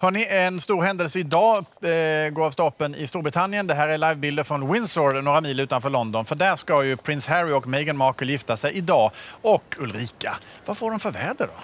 Hörrni, en stor händelse idag eh, går av stapeln i Storbritannien. Det här är livebilder från Windsor, några mil utanför London. För där ska ju prins Harry och Meghan Markle gifta sig idag. Och Ulrika, vad får de för väder då?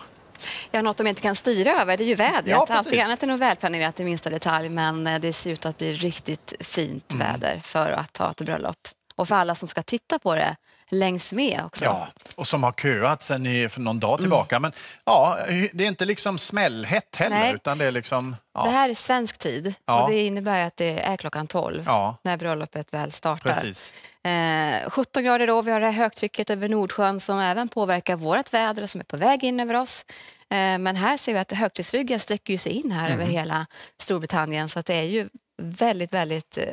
Ja, något de inte kan styra över, det är ju vädret. Ja, Allt annat är nog välplanerat i minsta detalj, men eh, det ser ut att bli riktigt fint mm. väder för att ta ett bröllop och för alla som ska titta på det längs med också. Ja, och som har köat sen i, för någon dag mm. tillbaka. Mm. Men ja, det är inte liksom smällhett heller. Nej. Utan det, är liksom, ja. det här är svensk tid ja. och det innebär att det är klockan 12 ja. när bröllopet väl startar. Precis. Eh, 17 grader då, vi har det här högtrycket över Nordsjön som även påverkar vårt väder och som är på väg in över oss. Eh, men här ser vi att högtrycksryggen sträcker sig in här mm. över hela Storbritannien så att det är ju väldigt, väldigt eh,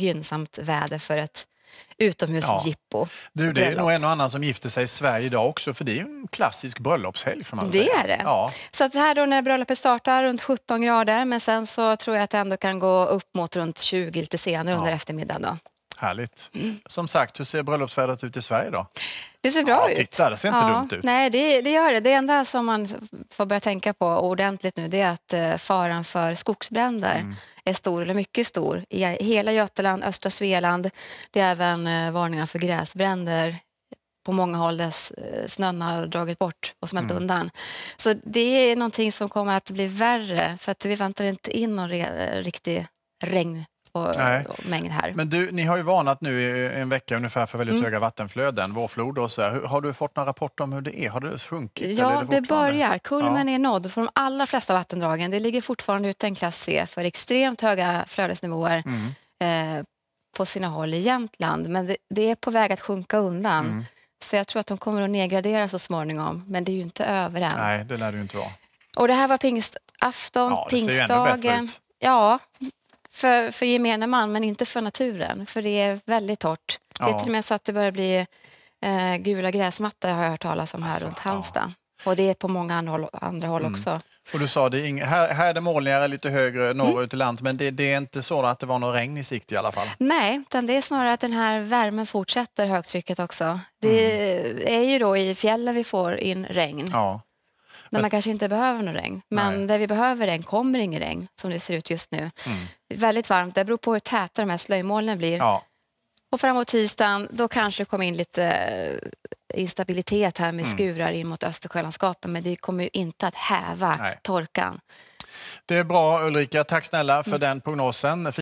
gynnsamt väder för ett utomhusjippo. Du, det är nog en och annan som gifter sig i Sverige idag också, för det är en klassisk bröllopshelg. Får man det säga. är det. Ja. Så att här då när bröllopet startar runt 17 grader, men sen så tror jag att det ändå kan gå upp mot runt 20 lite senare ja. under eftermiddagen. Då. Härligt. Mm. Som sagt, hur ser bröllopsfärdet ut i Sverige då? Det ser bra ja, ut. Titta, det ser inte ja. dumt ut. Nej, det, det, gör det. Det enda som man får börja tänka på ordentligt nu det är att eh, faran för skogsbränder mm. är stor, eller mycket stor, i hela Götaland, östra Svealand. Det är även eh, varningar för gräsbränder på många håll där eh, snön har dragit bort och smält mm. undan. Så det är någonting som kommer att bli värre för att vi väntar inte in någon riktig regn på Nej. mängd här. Men du, ni har ju varnat nu en vecka ungefär för väldigt mm. höga vattenflöden, vårflod och så. Här. Har du fått några rapporter om hur det är? Har det sjunkit? Ja, det, det, börjar. Kulmen ja. är nådd för de allra flesta vattendragen. Det ligger fortfarande ute en klass 3 för extremt höga flödesnivåer mm. eh, på sina håll i Jämtland. Men det, det är på väg att sjunka undan. Mm. Så jag tror att de kommer att nedgradera så småningom, men det är ju inte över än. Nej, det lär det ju inte vara. Och det här var pingstafton, ja, pingstdagen. Ja, för, för gemene man, men inte för naturen, för det är väldigt torrt. Ja. Det är till och med så att det börjar bli eh, gula gräsmattor, har jag hört talas om här alltså, runt Halmstad. Ja. Och det är på många andra håll, andra håll mm. också. Och du sa, det här, här är det molnigare lite högre norrut mm. i land, men det, det, är inte så att det var något regn i sikt i alla fall? Nej, utan det är snarare att den här värmen fortsätter, högtrycket också. Det mm. är ju då i fjällen vi får in regn. Ja. När man kanske inte behöver något regn. Men Nej. där vi behöver regn kommer inget regn som det ser ut just nu. Mm. Väldigt varmt, det beror på hur täta de här slöjmolnen blir. Ja. Och framåt tisdagen, då kanske det kommer in lite eh, instabilitet här med mm. skurar in mot Östersjölandskapen. Men det kommer ju inte att häva Nej. torkan. Det är bra Ulrika, tack snälla för mm. den prognosen.